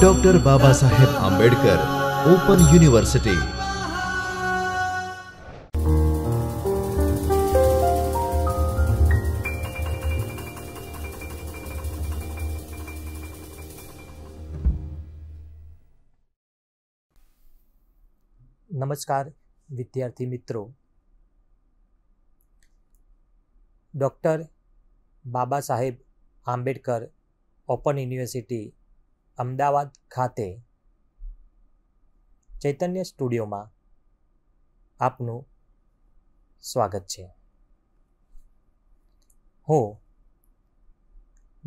doctor Baba Saheb Ambedkar open university नमस्कार विद्यार्थी मित्रों doctor Baba Saheb Ambedkar open university Ahmedabad ખાતે ચૈતન્ય સ્ટુડિયોમાં આપનું સ્વાગત છે હું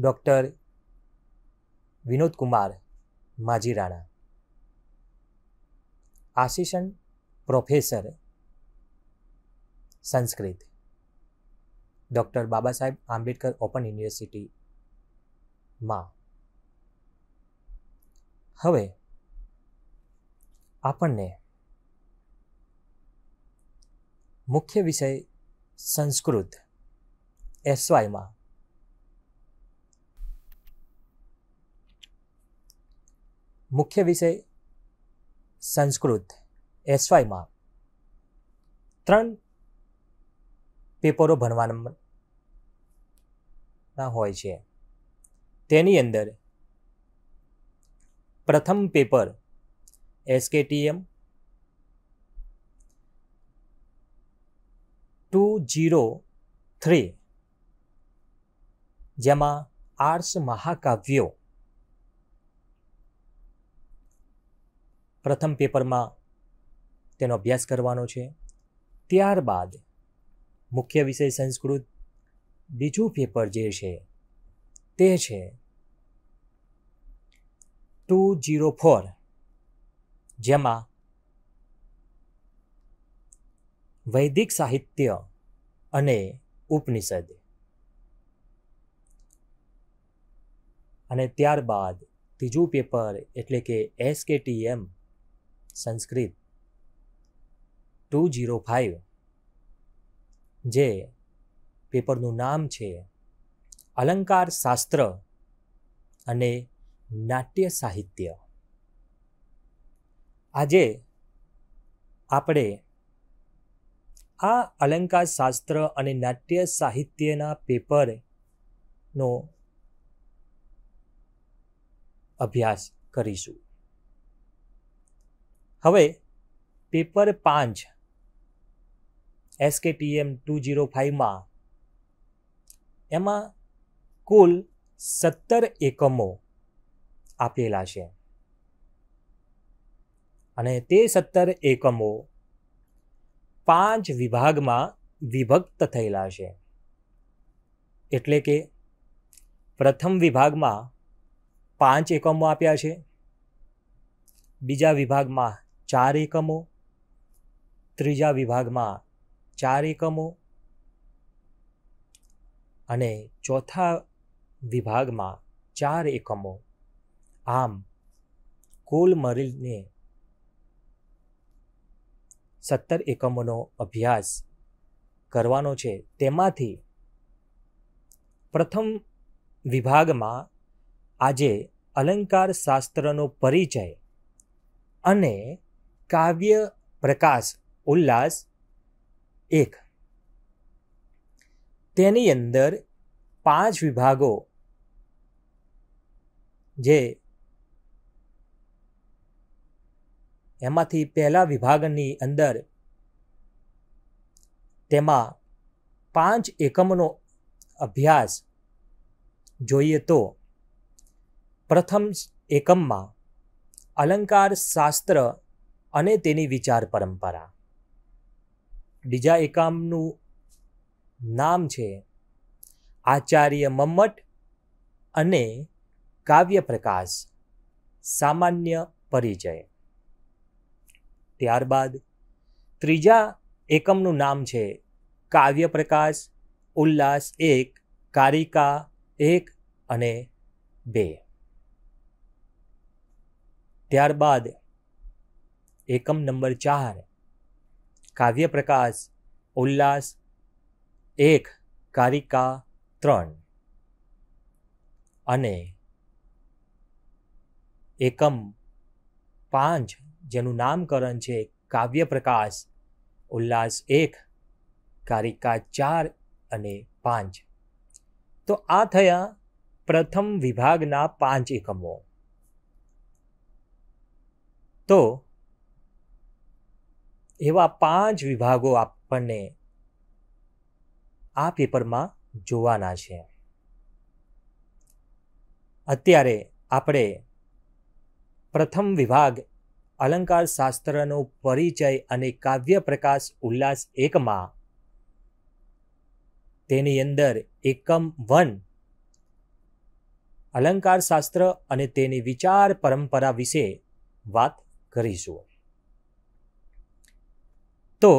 doctor Vinodkumar Majirana assistant professor Sanskrit doctor Baba Saheb Ambedkar open university માં હવે આપણને મુખ્ય વિષય સંસ્કૃત એસવાયમાં મુખ્ય વિષય સંસ્કૃત એસવાયમાં ત્રણ પેપરો ભણવાના હોય છે તેની અંદર પ્રથમ paper SKTM two zero three જેમાં આર્ટ્સ મહાકાવ્યો પ્રથમ પેપરમાં તેનો અભ્યાસ કરવાનો છે ત્યારબાદ મુખ્ય વિષય સંસ્કૃત બીજું પેપર જે છે તે છે ટુ જીરો ફોર જેમાં વૈદિક સાહિત્ય અને ઉપનિષદ અને ત્યારબાદ ત્રીજું પેપર એટલે કે SKTM Sanskrit two zero five જે પેપરનું નામ છે અલંકાર શાસ્ત્ર અને નાટ્ય સાહિત્ય આજે આપણે આ અલંકાર શાસ્ત્ર અને નાટ્ય સાહિત્યના પેપરનો અભ્યાસ કરીશું હવે પેપર પાંચ એસકેટીએમ ટુ જીરો ફાઇવમાં એમાં કુલ સત્તર એકમો આપેલા છે અને તે સત્તર એકમો પાંચ વિભાગમાં વિભક્ત થયેલા છે એટલે કે પ્રથમ વિભાગમાં પાંચ એકમો આપ્યા છે બીજા વિભાગમાં ચાર એકમો ત્રીજા વિભાગમાં ચાર એકમો અને ચોથા વિભાગમાં ચાર એકમો આમ કુલ મરીલને સત્તર એકમોનો અભ્યાસ કરવાનો છે તેમાંથી પ્રથમ વિભાગમાં આજે અલંકાર શાસ્ત્રનો પરિચય અને કાવ્ય પ્રકાશ ઉલ્લાસ એક તેની અંદર પાંચ વિભાગો જે એમાંથી પહેલા વિભાગની અંદર તેમાં પાંચ એકમનો અભ્યાસ જોઈએ તો પ્રથમ એકમમાં અલંકાર શાસ્ત્ર અને તેની વિચાર પરંપરા બીજા એકમનું નામ છે આચાર્ય મમ્મટ અને કાવ્ય પ્રકાશ સામાન્ય પરિચય ત્યારબાદ ત્રીજા એકમનું નામ છે કાવ્ય પ્રકાશ ઉલ્લાસ એક કારિકા એક અને બે ત્યારબાદ એકમ નંબર ચાર કાવ્યપ્રકાશ ઉલ્લાસ એક કારિકા ત્રણ અને એકમ પાંચ જેનું નામકરણ છે કાવ્ય પ્રકાશ ઉલ્લાસ એક કારિકા ચાર અને પાંચ તો આ થયા પ્રથમ વિભાગના પાંચ એકમો તો એવા પાંચ વિભાગો આપણને આ પેપરમાં જોવાના છે અત્યારે આપણે પ્રથમ વિભાગ અલંકાર શાસ્ત્રનો પરિચય અને કાવ્ય પ્રકાશ ઉલ્લાસ એકમાં તેની અંદર એકમ વન અલંકાર શાસ્ત્ર અને તેની વિચાર પરંપરા વિશે વાત કરીશું તો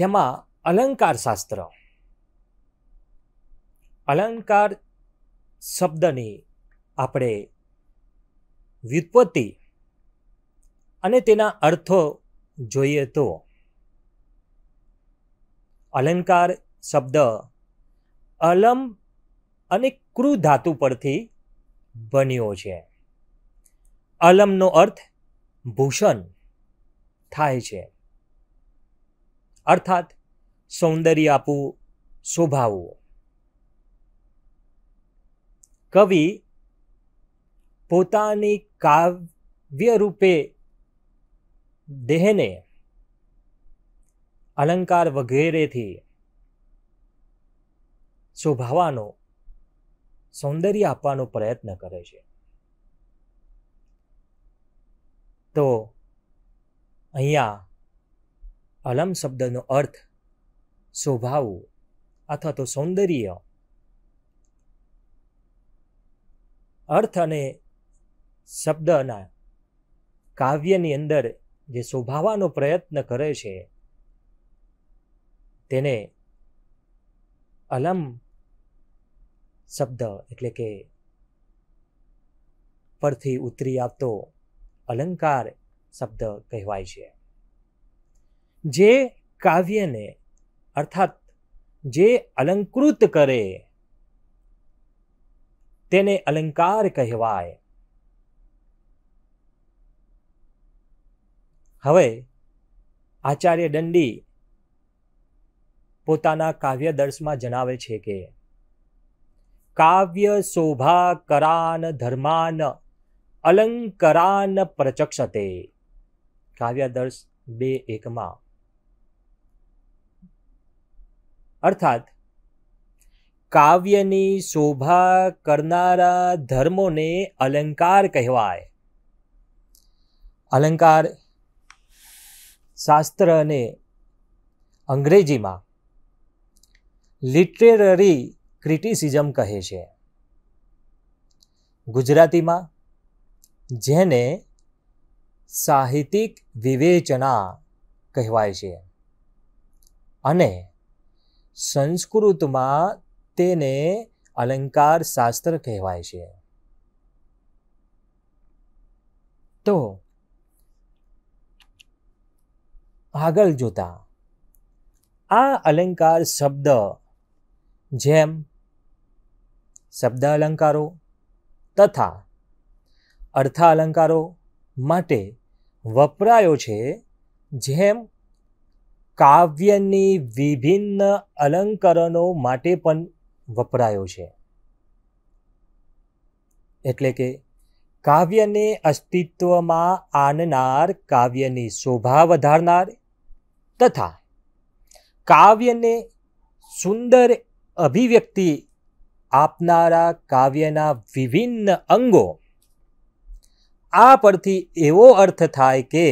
તેમાં અલંકાર શાસ્ત્ર અલંકાર શબ્દની આપણે વ્યુત્પત્તિ અને તેના અર્થો જોઈએ તો અલંકાર શબ્દ અલમ અને ક્રુ ધાતુ પરથી બન્યો છે અલમનો અર્થ ભૂષણ થાય છે અર્થાત સૌંદર્ય આપવું શોભાવવું કવિ પોતાની કાવ્ય રૂપે દેહને અલંકાર વગેરેથી શોભાવાનો સૌંદર્ય આપવાનો પ્રયત્ન કરે છે તો અહીંયા અલમ શબ્દનો અર્થ શોભાવું અથવા તો સૌંદર્ય અર્થ અને શબ્દના કાવ્યની અંદર જે શોભાવાનો પ્રયત્ન કરે છે તેને અલમ શબ્દ એટલે કે પરથી ઉતરી આવતો અલંકાર શબ્દ કહેવાય છે જે કાવ્યને અર્થાત જે અલંકૃત કરે તેને અલંકાર કહેવાય હવે આચાર્ય દંડી પોતાના કાવ્ય દર્શમાં જણાવે છે કે કાવ્ય શોભા કરાન ધર્માન અલંકરાન પ્રચક્ષતે કાવ્ય દર્શ બે એકમાં અર્થાત કાવ્યની શોભા કરનારા ધર્મોને અલંકાર કહેવાય અલંકાર શાસ્ત્ર અને અંગ્રેજીમાં લિટરેરરી ક્રિટિસિઝમ કહે છે ગુજરાતીમાં જેને સાહિત્યિક વિવેચના કહેવાય છે અને સંસ્કૃતમાં તેને અલંકાર શાસ્ત્ર કહેવાય છે તો આગળ જોતા આ અલંકાર શબ્દ જેમ શબ્દ અલંકારો તથા અર્થાલંકારો માટે વપરાયો છે જેમ કાવ્યની વિભિન્ન અલંકરણો માટે પણ વપરાયો છે એટલે કે કાવ્યને અસ્તિત્વમાં આનનાર કાવ્યની શોભા વધારનાર તથા કાવ્યને સુંદર અભિવ્યક્તિ આપનારા કાવ્યના વિભિન્ન અંગો આ પરથી એવો અર્થ થાય કે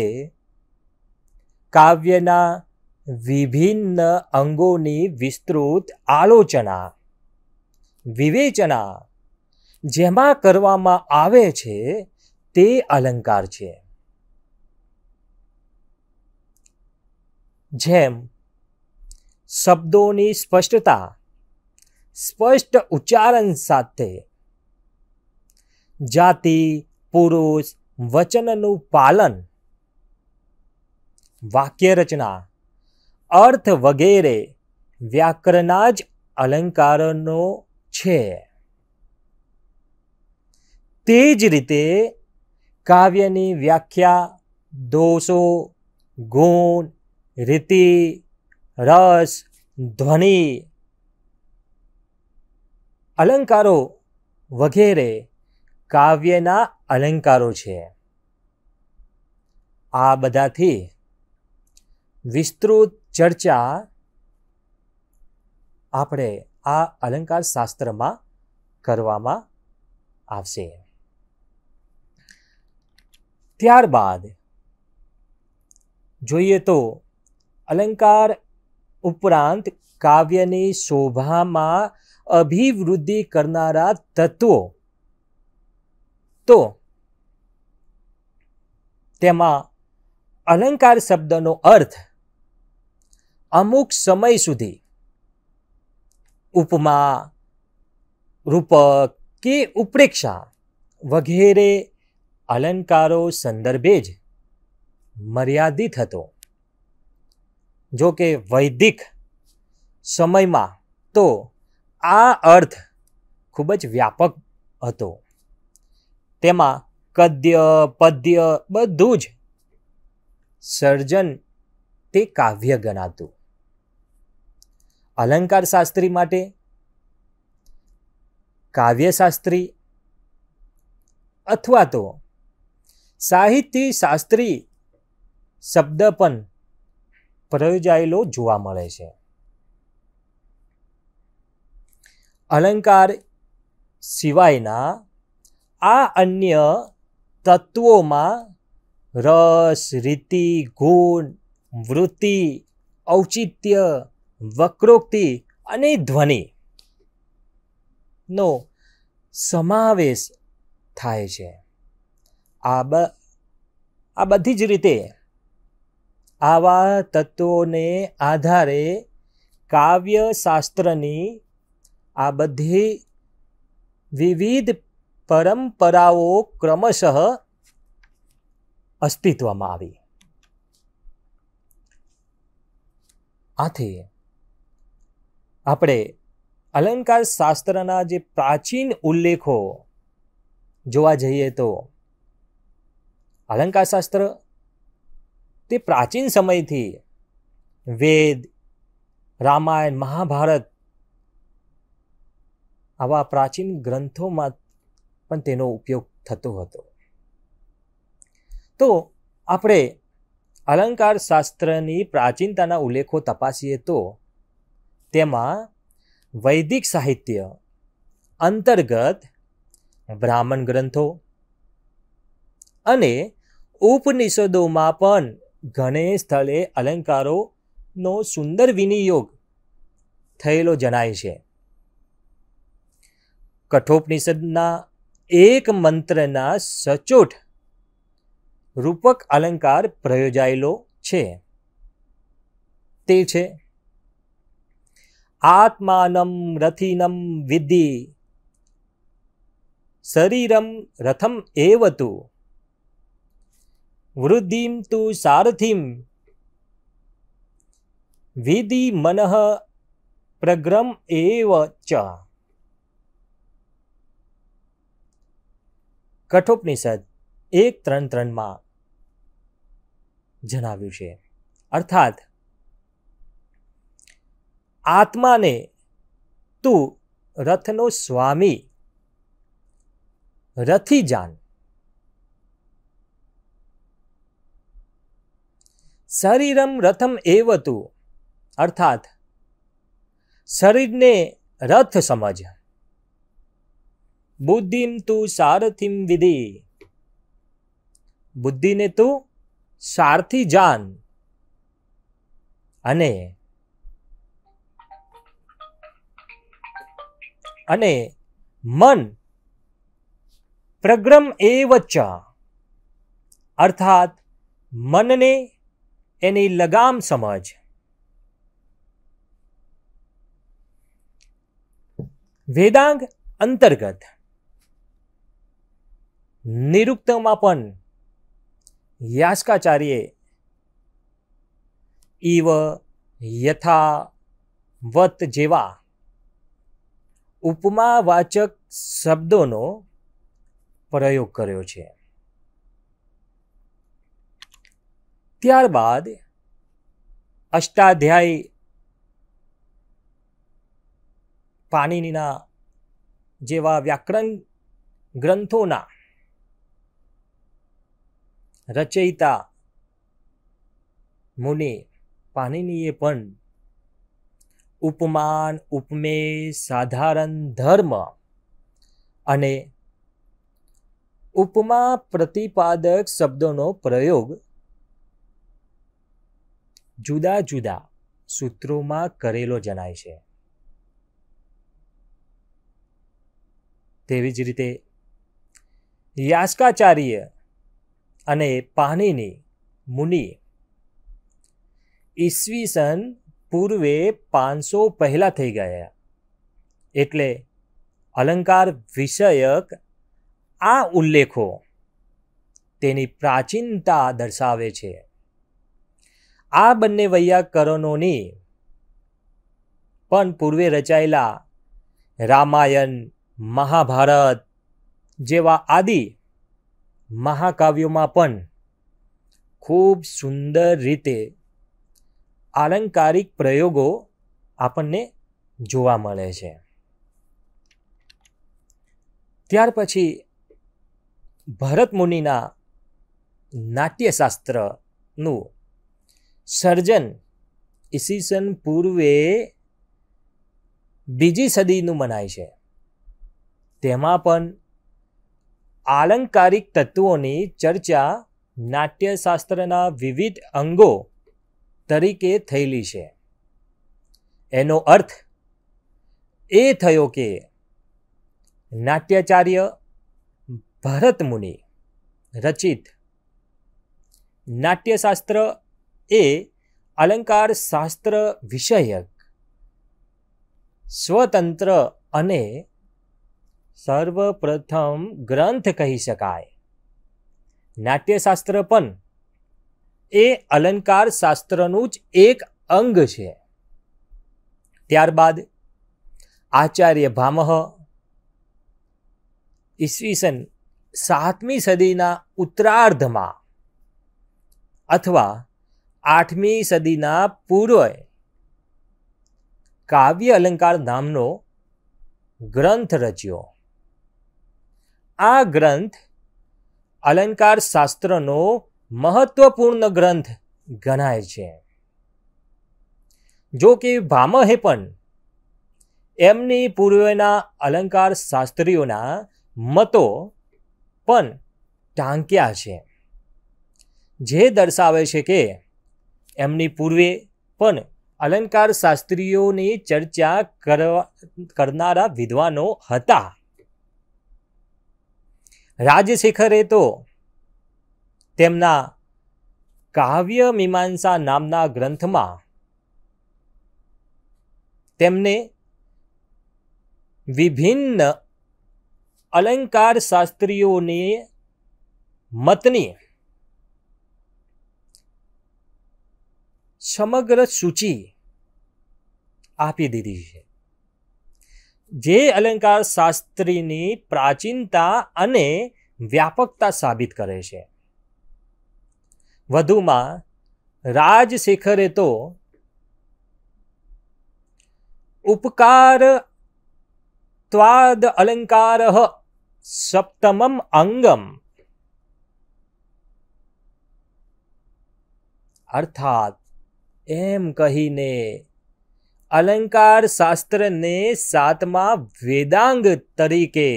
કાવ્યના વિભિન્ન અંગોની વિસ્તૃત આલોચના વિવેચના જેમાં કરવામાં આવે છે તે અલંકાર છે જેમ શબ્દોની સ્પષ્ટતા સ્પષ્ટ ઉચ્ચારણ સાથે જાતિ પુરુષ વચનનું પાલન વાક્ય રચના અર્થ વગેરે વ્યાકરણના જ અલંકારનો છે તે જ રીતે કાવ્યની વ્યાખ્યા દોષો ગુણ રીતિ રસ ધ્વનિ અલંકારો વગેરે કાવ્યના અલંકારો છે આ બધાથી વિસ્તૃત ચર્ચા આપણે આ અલંકાર શાસ્ત્રમાં કરવામાં આવશે ત્યારબાદ જોઈએ તો અલંકાર ઉપરાંત કાવ્યની શોભામાં અભિવૃદ્ધિ કરનારા તત્વો તો તેમાં અલંકાર શબ્દનો અર્થ અમુક સમય સુધી ઉપમા રૂપક કે ઉપ્રેક્ષા વગેરે અલંકારો સંદર્ભે જ મર્યાદિત હતો જો કે વૈદિક સમયમાં તો આ અર્થ ખૂબ જ વ્યાપક હતો તેમાં કદ્ય પદ્ય બધું જ સર્જન તે કાવ્ય ગણાતું અલંકાર શાસ્ત્રી માટે કાવ્યશાસ્ત્રી અથવા તો સાહિત્ય શાસ્ત્રી શબ્દ પણ પ્રયોજાયેલો જોવા મળે છે અલંકાર સિવાયના આ અન્ય તત્વોમાં રસ રીતિ ગુણ વૃત્તિ ઔચિત્ય વક્રોક્તિ અને ધ્વનિનો સમાવેશ થાય છે આ આ બધી જ રીતે આવા તત્વોને આધારે કાવ્યશાસ્ત્રની આ બધી વિવિધ પરંપરાઓ ક્રમશઃ અસ્તિત્વમાં આવી આથી આપણે અલંકાર શાસ્ત્રના જે પ્રાચીન ઉલ્લેખો જોવા જઈએ તો અલંકાર શાસ્ત્ર તે પ્રાચીન સમયથી વેદ રામાયણ મહાભારત આવા પ્રાચીન ગ્રંથોમાં પણ તેનો ઉપયોગ થતો હતો તો આપણે અલંકાર શાસ્ત્રની પ્રાચીનતાના ઉલ્લેખો તપાસીએ તો તેમાં વૈદિક સાહિત્ય અંતર્ગત બ્રાહ્મણ ગ્રંથો અને ઉપનિષદોમાં પણ ઘણે સ્થળે અલંકારોનો સુંદર વિનિયોગ થયેલો જણાય છે કઠોપનિષદના એક મંત્રના સચોટ રૂપક અલંકાર પ્રયોજાયેલો છે તે છે આત્માનમ રથિનમ વિધિ શરીરમ રથમ એવતું વૃદ્ધિમ તુ સારથિમ વિધિ મનઃ પ્રગ્રમ એવ ચ કઠોપનિષદ એક ત્રણ ત્રણમાં જણાવ્યું છે અર્થાત આત્માને તું રથનો સ્વામી રથી જાન શરીરમ રથમ એવતું અર્થાત શરીરને રથ સમજ બુદ્ધિમ તું સારથિમ વિધિ બુદ્ધિને તું સારથી જાન અને અને મન પ્રગ્રમ એવચ અર્થાત મનને એની લગામ સમજ વેદાંગ અંતર્ગત નિરુક્તમાં પણ યાસ્કાચાર્યે ઈવ યથા વત જેવા ઉપમાવાચક શબ્દોનો પ્રયોગ કર્યો છે ત્યારબાદ અષ્ટાધ્યાય પાણીનીના જેવા વ્યાકરણ ગ્રંથોના રચયિતા મુનિ પાણીનીએ પણ ઉપમાન ઉપમે સાધારણ ધર્મ અને ઉપમા પ્રતિપાદક શબ્દોનો પ્રયોગ જુદા જુદા સૂત્રોમાં કરેલો જણાય છે તેવી જ રીતે યાસ્કાચાર્ય અને પાણીની મુનિ ઈસવીસન પૂર્વે પાંચસો પહેલાં થઈ ગયા એટલે અલંકાર વિષયક આ ઉલ્લેખો તેની પ્રાચીનતા દર્શાવે છે આ બંને વૈયાકરણોની પણ પૂર્વે રચાયેલા રામાયણ મહાભારત જેવા આદિ મહાકાવ્યોમાં પણ ખૂબ સુંદર રીતે આલંકારિક પ્રયોગો આપણને જોવા મળે છે ત્યાર પછી ભરત મુનિના નાટ્યશાસ્ત્રનું સર્જન ઈસવીસન પૂર્વે બીજી સદીનું મનાય છે તેમાં પણ આલંકારિક તત્વોની ચર્ચા નાટ્યશાસ્ત્રના વિવિધ અંગો તરીકે થયેલી છે એનો અર્થ એ થયો કે નાટ્યાચાર્ય ભરતમુનિ રચિત નાટ્યશાસ્ત્ર એ અલંકાર શાસ્ત્ર વિષયક સ્વતંત્ર અને સર્વપ્રથમ ગ્રંથ કહી શકાય નાટ્યશાસ્ત્ર પણ એ અલંકાર શાસ્ત્રનું જ એક અંગ છે ત્યારબાદ આચાર્ય ભામહ ઈસવીસન સાતમી સદીના ઉત્તરાર્ધમાં અથવા આઠમી સદીના પૂર્વે કાવ્ય અલંકાર નામનો ગ્રંથ રચ્યો આ ગ્રંથ અલંકાર શાસ્ત્રનો મહત્વપૂર્ણ ગ્રંથ ગણાય છે જો કે ભામહે પણ એમની પૂર્વેના અલંકાર શાસ્ત્રીઓના મતો પણ ટાંક્યા છે જે દર્શાવે છે કે એમની પૂર્વે પણ અલંકાર શાસ્ત્રીઓની ચર્ચા કરવા કરનારા વિદ્વાનો હતા રાજશેખરે તો તેમના કાવ્ય મીમાંસા નામના ગ્રંથમાં તેમને વિભિન્ન અલંકાર શાસ્ત્રીઓની મતની સમગ્ર સૂચિ આપી દીધી છે જે અલંકાર શાસ્ત્રીની પ્રાચીનતા અને વ્યાપકતા સાબિત કરે છે વધુમાં રાજશેખરે તો ઉપકાર ત્વાદ અલંકાર સપ્તમમ અંગમ અર્થાત એમ કહીને અલંકાર શાસ્ત્રને સાતમા વેદાંગ તરીકે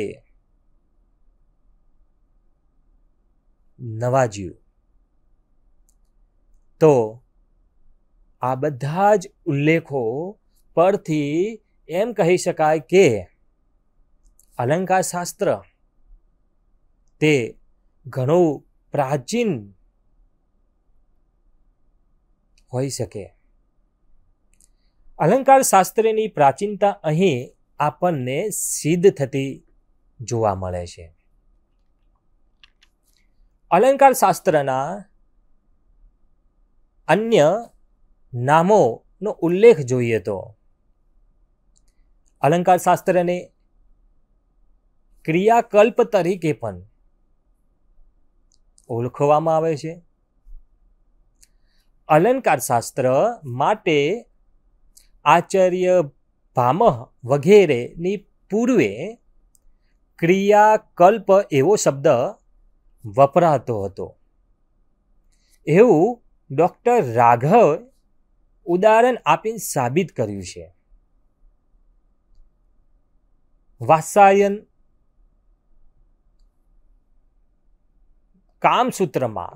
નવાજ્યું તો આ બધા જ ઉલ્લેખો પરથી એમ કહી શકાય કે અલંકાર શાસ્ત્ર તે ઘણું પ્રાચીન હોઈ શકે અલંકાર શાસ્ત્રની પ્રાચીનતા અહીં આપણને સિદ્ધ થતી જોવા મળે છે અલંકાર શાસ્ત્રના અન્ય નામોનો ઉલ્લેખ જોઈએ તો અલંકાર શાસ્ત્રને ક્રિયાકલ્પ તરીકે પણ ઓળખવામાં આવે છે અલંકાર શાસ્ત્ર માટે આચાર્ય ભામહ વગેરેની પૂર્વે ક્રિયાકલ્પ એવો શબ્દ વપરાતો હતો એવું ડૉક્ટર રાઘવ ઉદાહરણ આપીને સાબિત કર્યું છે વાસાયન કામસૂત્રમાં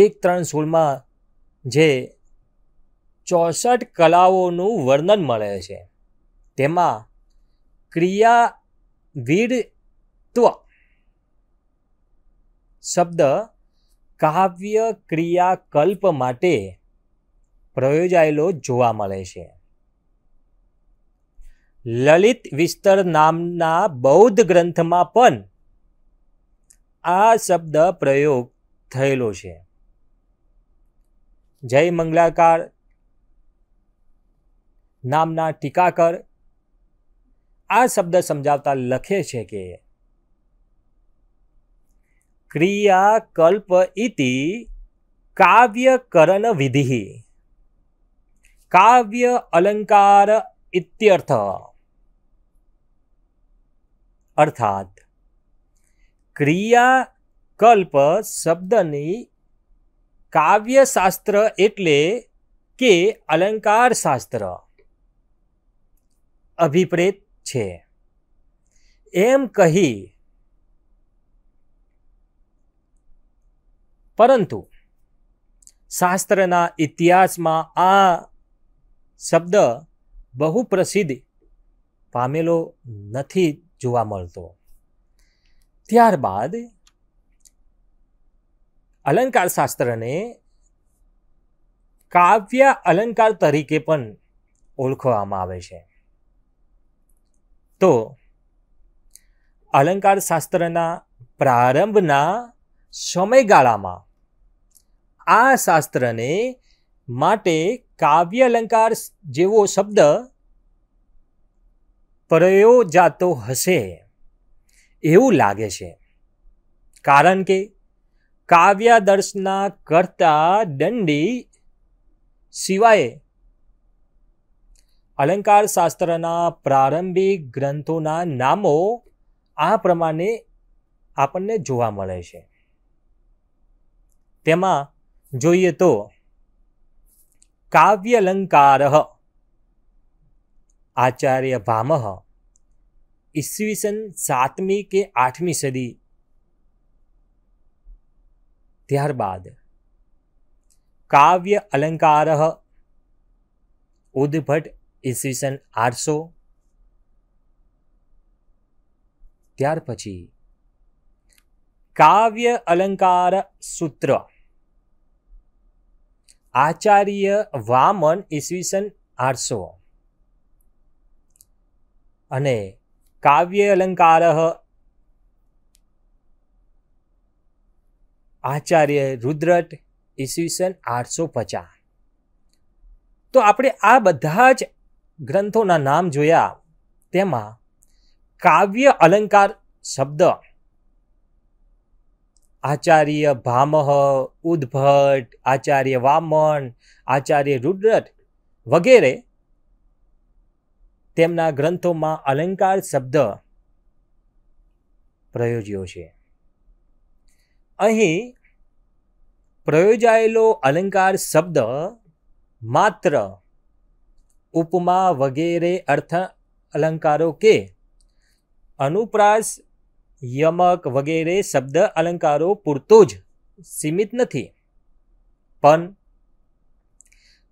એક ત્રણ સોળમાં જે ચોસઠ કલાઓનું વર્ણન મળે છે તેમાં ક્રિયાવિડત્વ શબ્દ કાવ્ય ક્રિયાકલ્પ માટે પ્રયોજાયેલો જોવા મળે છે લલિત વિસ્તર નામના બૌદ્ધ ગ્રંથમાં પણ આ શબ્દ પ્રયોગ થયેલો છે જય મંગલાકાર નામના ટીકાકર આ શબ્દ સમજાવતા લખે છે કે ક્રિયાકલ્પ ઇતિ કાવ્યકરણ વિધિ કાવ્ય અલંકાર ઇત્યર્થ અર્થાત ક્રિયાકલ્પ શબ્દની કાવ્યશાસ્ત્ર એટલે કે અલંકાર શાસ્ત્ર અભિપ્રેત છે એમ કહી પરંતુ શાસ્ત્રના ઇતિહાસમાં આ શબ્દ બહુ પ્રસિદ્ધ પામેલો નથી જોવા મળતો ત્યારબાદ અલંકાર શાસ્ત્રને કાવ્ય અલંકાર તરીકે પણ ઓળખવામાં આવે છે તો અલંકાર શાસ્ત્રના પ્રારંભના સમયગાળામાં આ શાસ્ત્રને માટે કાવ્ય અલંકાર જેવો શબ્દ પ્રયોજાતો હશે એવું લાગે છે કારણ કે કાવ્યાદર્શના કરતા દંડી સિવાય અલંકાર શાસ્ત્રના પ્રારંભિક ગ્રંથોના નામો આ પ્રમાણે આપણને જોવા મળે છે તેમાં જોઈએ તો કાવ્યલંકાર આચાર્ય ભામહ ઈસવીસન સાતમી કે આઠમી સદી ત્યારબાદ કાવ્ય અલંકાર ઉદભટ ઈસવીસન આઠસો ત્યાર પછી કાવ્ય અલંકાર સૂત્ર આચાર્ય વામન ઈસવીસન આઠસો અને કાવ્ય અલંકાર આચાર્ય રુદ્રટ ઈસવીસન આઠસો પચાસ તો આપણે આ બધા જ ગ્રંથોના નામ જોયા તેમાં કાવ્ય અલંકાર શબ્દ આચાર્ય ભામહ ઉદ્ભટ આચાર્ય વામન આચાર્ય રુદ્રટ વગેરે તેમના ગ્રંથોમાં અલંકાર શબ્દ પ્રયોજ્યો છે અહીં પ્રયોજાયેલો અલંકાર શબ્દ માત્ર ઉપમા વગેરે અર્થ અલંકારો કે અનુપ્રાસ યમક વગેરે શબ્દ અલંકારો પૂરતો જ સીમિત નથી પણ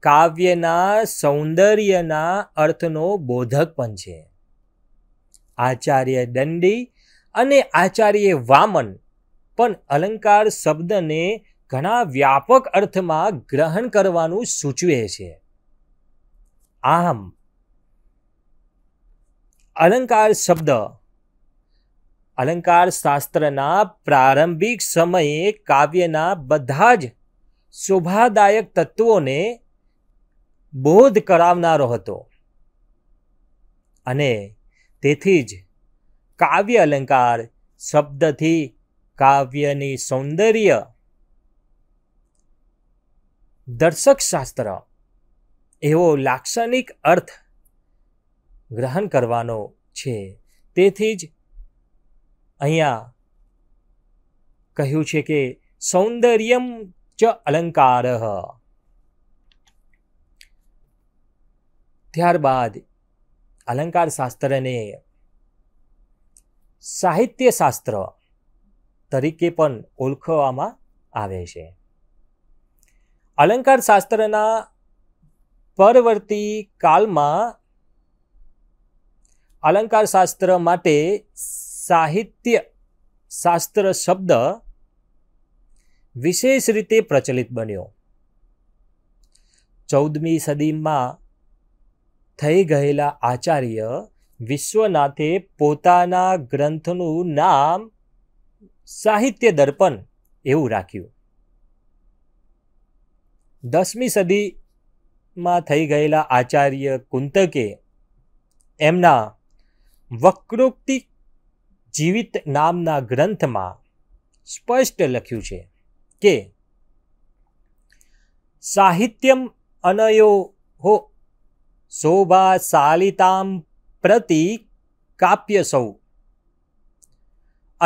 કાવ્યના સૌંદર્યના અર્થનો બોધક પણ છે આચાર્ય દંડી અને આચાર્ય વામન પણ અલંકાર શબ્દને ઘણા વ્યાપક અર્થમાં ગ્રહણ કરવાનું સૂચવે છે આમ અલંકાર શબ્દ અલંકાર શાસ્ત્રના પ્રારંભિક સમયે કાવ્યના બધા જ શોભાદાયક તત્વોને બોધ કરાવનારો હતો અને તેથી જ કાવ્ય અલંકાર શબ્દથી કાવ્યની સૌંદર્ય દર્શક શાસ્ત્ર એવો લાક્ષણિક અર્થ ગ્રહણ કરવાનો છે તેથી જ અહીંયા કહ્યું છે કે સૌંદર્યમ ચ અલંકાર ત્યારબાદ અલંકાર શાસ્ત્રને સાહિત્ય શાસ્ત્ર તરીકે પણ ઓળખવામાં આવે છે અલંકાર શાસ્ત્રના પરવર્તી કાલમાં અલંકાર શાસ્ત્ર માટે સાહિત્ય શાસ્ત્ર શબ્દ વિશેષ રીતે પ્રચલિત બન્યો ચૌદમી સદીમાં થઈ ગયેલા આચાર્ય વિશ્વનાથે પોતાના ગ્રંથનું નામ સાહિત્ય દર્પણ એવું રાખ્યું દસમી સદીમાં થઈ ગયેલા આચાર્ય કુંતકે એમના વક્રોક્તિ જીવિત નામના ગ્રંથમાં સ્પષ્ટ લખ્યું છે કે સાહિત્યમ અનયો હો શોભા સાલિતામ પ્રતિ કાપ્ય સૌ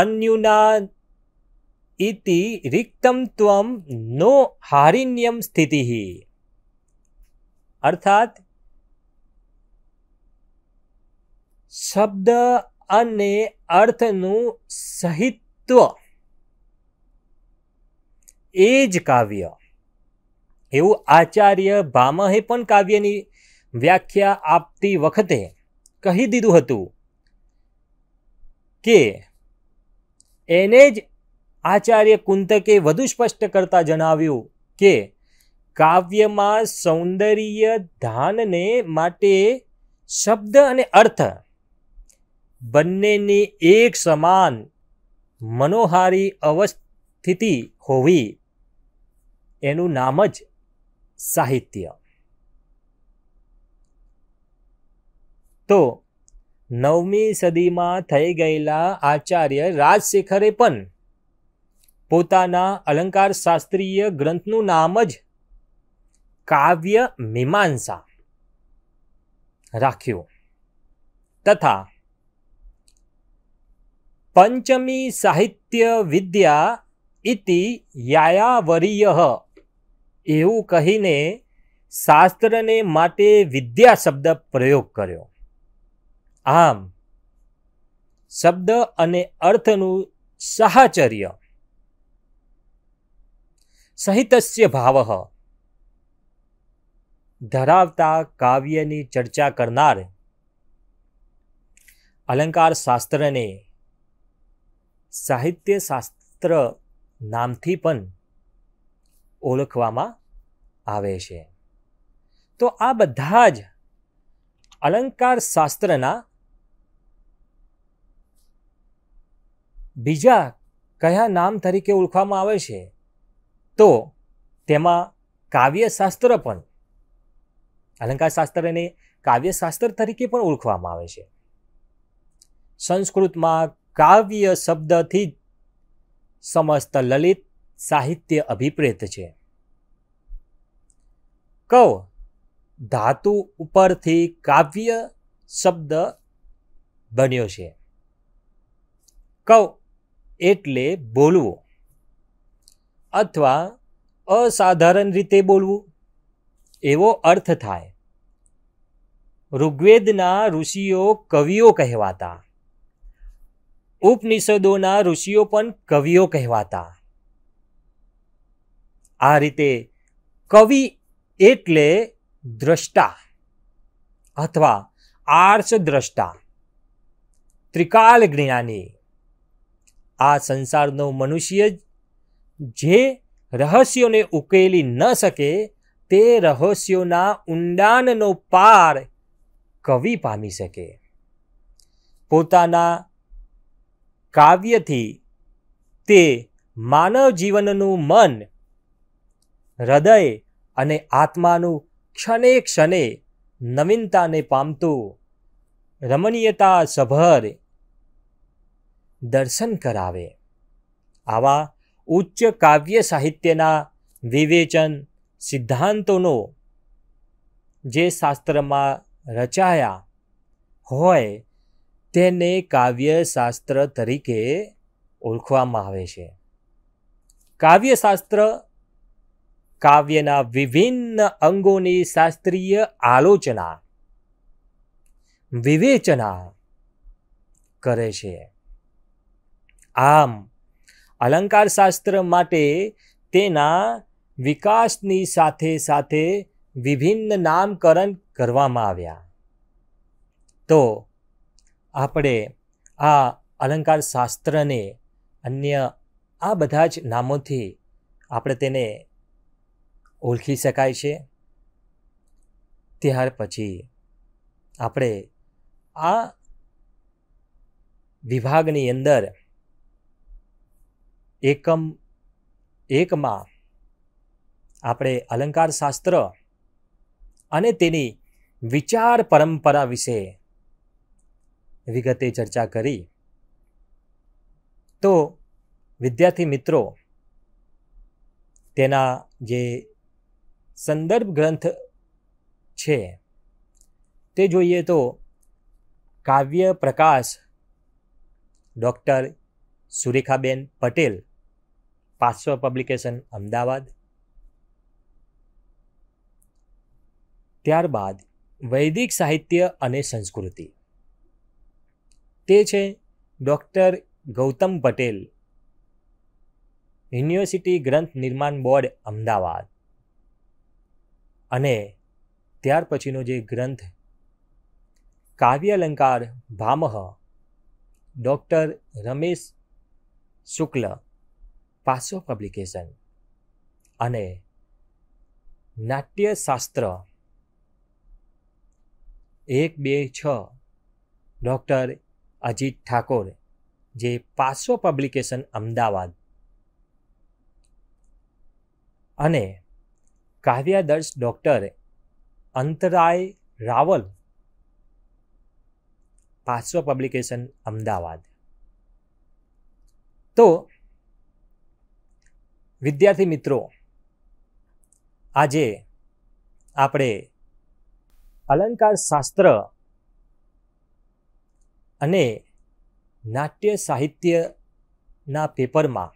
અન્યુના ઇતિ રિક્તમ ત્વમ નો હારિન્યમ સ્થિતિ અર્થાત શબ્દ અને અર્થનું સહિત્વ એ જ કાવ્ય એવું આચાર્ય ભામહે પણ કાવ્યની વ્યાખ્યા આપતી વખતે કહી દીધું હતું કે એને જ આચાર્ય કુંતકે વધુ સ્પષ્ટ કરતા જણાવ્યું કે કાવ્યમાં સૌંદર્ય ધાનને માટે શબ્દ અને અર્થ બંનેની એક સમાન મનોહારી અવસ્થિતિ હોવી એનું નામ જ સાહિત્ય તો નવમી સદીમાં થઈ ગયેલા આચાર્ય રાજશેખરે પણ પોતાના અલંકાર શાસ્ત્રીય ગ્રંથનું નામ જ કાવ્ય મીમાંસા રાખ્યું તથા પંચમી સાહિત્ય વિદ્યા ઇતિ યાયાવરીય એવું કહીને શાસ્ત્રને માટે વિદ્યા શબ્દ પ્રયોગ કર્યો આમ શબ્દ અને અર્થનું સાહચર્ય સહિતસ્ય ભાવ ધરાવતા કાવ્યની ચર્ચા કરનાર અલંકાર શાસ્ત્રને સાહિત્ય શાસ્ત્ર નામથી પણ ઓળખવામાં આવે છે તો આ બધા જ અલંકાર શાસ્ત્રના બીજા કયા નામ તરીકે ઓળખવામાં આવે છે તો તેમાં કાવ્યશાસ્ત્ર પણ અલંકારશાસ્ત્રને કાવ્યશાસ્ત્ર તરીકે પણ ઓળખવામાં આવે છે સંસ્કૃતમાં કાવ્ય શબ્દથી સમસ્ત લલિત સાહિત્ય અભિપ્રેત છે કવ ધાતુ ઉપરથી કાવ્ય શબ્દ બન્યો છે કવ એટલે બોલવું અથવા અસાધારણ રીતે બોલવું એવો અર્થ થાય ઋગ્વેદના ઋષિઓ કવિઓ કહેવાતા ઉપનિષદોના ઋષિઓ પણ કવિઓ કહેવાતા આ રીતે કવિ એટલે દ્રષ્ટા અથવા આર્ષ દ્રષ્ટા ત્રિકાલ જ્ઞાની આ સંસારનો મનુષ્ય જ જે રહસ્યોને ઉકેલી ન શકે તે રહસ્યોના ઊંડાણનો પાર કવિ પામી શકે પોતાના કાવ્યથી તે માનવ જીવનનું મન હૃદય અને આત્માનું ક્ષણે ક્ષણે નવીનતાને પામતું રમણીયતા સભર દર્શન કરાવે આવા ઉચ્ચ કાવ્ય સાહિત્યના વિવેચન સિદ્ધાંતોનો જે શાસ્ત્રમાં રચાયા હોય તેને કાવ્યશાસ્ત્ર તરીકે ઓળખવામાં આવે છે કાવ્યશાસ્ત્ર કાવ્યના વિભિન્ન અંગોની શાસ્ત્રીય આલોચના વિવેચના કરે છે આમ અલંકાર શાસ્ત્ર માટે તેના વિકાસની સાથે સાથે વિભિન્ન નામકરણ કરવામાં આવ્યા તો આપણે આ અલંકાર શાસ્ત્રને અન્ય આ બધા જ નામોથી આપણે તેને ઓળખી શકાય છે ત્યાર પછી આપણે આ વિભાગની અંદર એકમ એકમાં આપણે અલંકાર શાસ્ત્ર અને તેની વિચાર પરંપરા વિશે વિગતે ચર્ચા કરી તો વિદ્યાર્થી મિત્રો તેના જે સંદર્ભ ગ્રંથ છે તે જોઈએ તો કાવ્ય પ્રકાશ ડૉક્ટર સુરેખાબેન પટેલ પાશ્વ પબ્લિકેશન અમદાવાદ ત્યારબાદ વૈદિક સાહિત્ય અને સંસ્કૃતિ તે છે ડૉક્ટર ગૌતમ પટેલ યુનિવર્સિટી ગ્રંથ નિર્માણ બોર્ડ અમદાવાદ અને ત્યાર પછીનો જે ગ્રંથ કાવ્યાલંકાર ભામહ ડૉક્ટર રમેશ શુક્લ પાસ ઓફ પબ્લિકેશન અને નાટ્યશાસ્ત્ર એક બે છ ડૉક્ટર અજીત ઠાકોર જે પાસો પબ્લિકેશન અમદાવાદ અને કાવ્યાદર્શ ડૉક્ટર અંતરાય રાવલ પાસો પબ્લિકેશન અમદાવાદ તો વિદ્યાર્થી મિત્રો આજે આપણે અલંકાર શાસ્ત્ર અને નાટ્ય સાહિત્યના પેપરમાં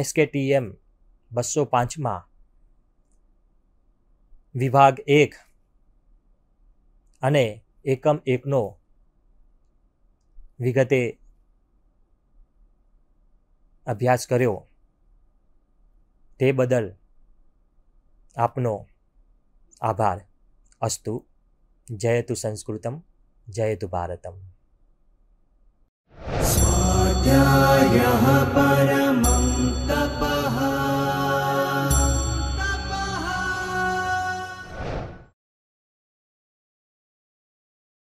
એસકેટીએમ બસો પાંચમાં વિભાગ એક અને એકમ એકનો વિગતે અભ્યાસ કર્યો તે બદલ આપનો આભાર અસ્તુ જયતુ સંસ્કૃતમ જયતુ ભારતમ સ્વાધ્યાય